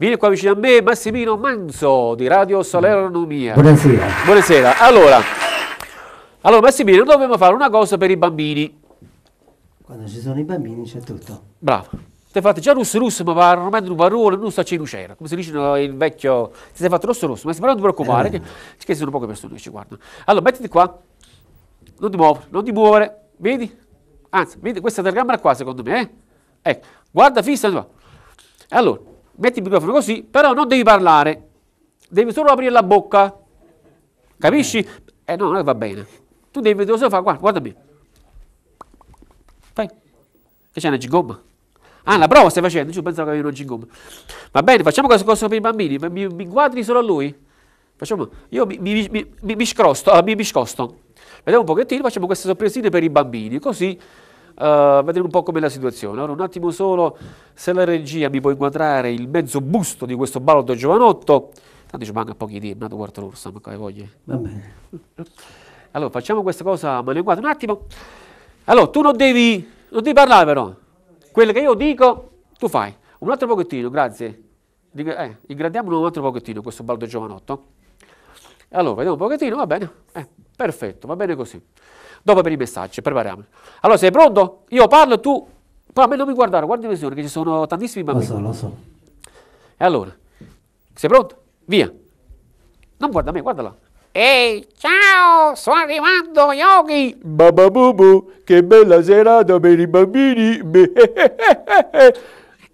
Vieni qua vicino a me Massimino Manzo di Radio Soleronomia. Buonasera. Buonasera. Allora, allora Massimino, noi dobbiamo fare una cosa per i bambini. Quando ci sono i bambini c'è tutto. Bravo. Ti fate già russo russo, ma va non un varone, non sta c'era. Come si dice il vecchio, ti sei fatto rosso rosso, ma non ti preoccupare, eh, che, che sono poche persone che ci guardano. Allora, mettiti qua, non ti muovere, non ti muovere, vedi? Anzi, vedi questa telecamera qua secondo me, eh? Ecco, guarda fissa, allora, metti il microfono così, però non devi parlare, devi solo aprire la bocca, capisci? Eh no, non va bene. Tu devi vedere cosa fa, guarda, guardami. Fai. Che c'è una gigomma? Ah, la prova stai facendo, io pensavo che avevi una gigomma. Va bene, facciamo qualcosa cosa per i bambini, mi, mi inquadri solo a lui. Facciamo, io mi, mi, mi, mi, mi, scrosto, ah, mi, mi scosto. Vediamo un pochettino, facciamo queste sorpresine per i bambini, così uh, vedere un po' com'è la situazione. Ora un attimo solo, se la regia mi può inquadrare il mezzo busto di questo Baldo Giovanotto, tanto ci manca pochi di, ma quarto l'orso, ma manca le voglie. Va bene. Allora facciamo questa cosa, me lo inquadro un attimo. Allora, tu non devi, non devi parlare però, quello che io dico tu fai. Un altro pochettino, grazie. Eh, ingrandiamolo un altro pochettino questo Baldo Giovanotto. Allora, vediamo un pochettino, va bene. Eh. Perfetto, va bene così. Dopo per i messaggi, prepariamo. Allora, sei pronto? Io parlo e tu... Poi a me non mi guardare, guarda in visione, che ci sono tantissimi bambini. Lo so, lo so. E allora, sei pronto? Via. Non guarda me, guarda là. Ehi, ciao, sto arrivando, Yogi! Bababubù, che bella serata per i bambini!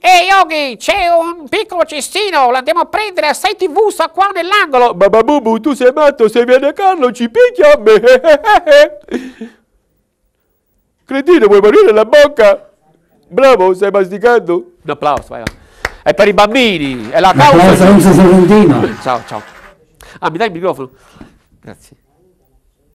Ehi Yogi, c'è un piccolo cestino, l'andiamo a prendere a 6 TV, sta qua nell'angolo. Babà Bubu, tu sei matto, se viene Carlo ci picchia a me. Cretino, vuoi morire la bocca? Bravo, stai masticando. Un applauso, vai. È per i bambini, è la causa. Ciao, ciao. Ah, mi dai il microfono? Grazie.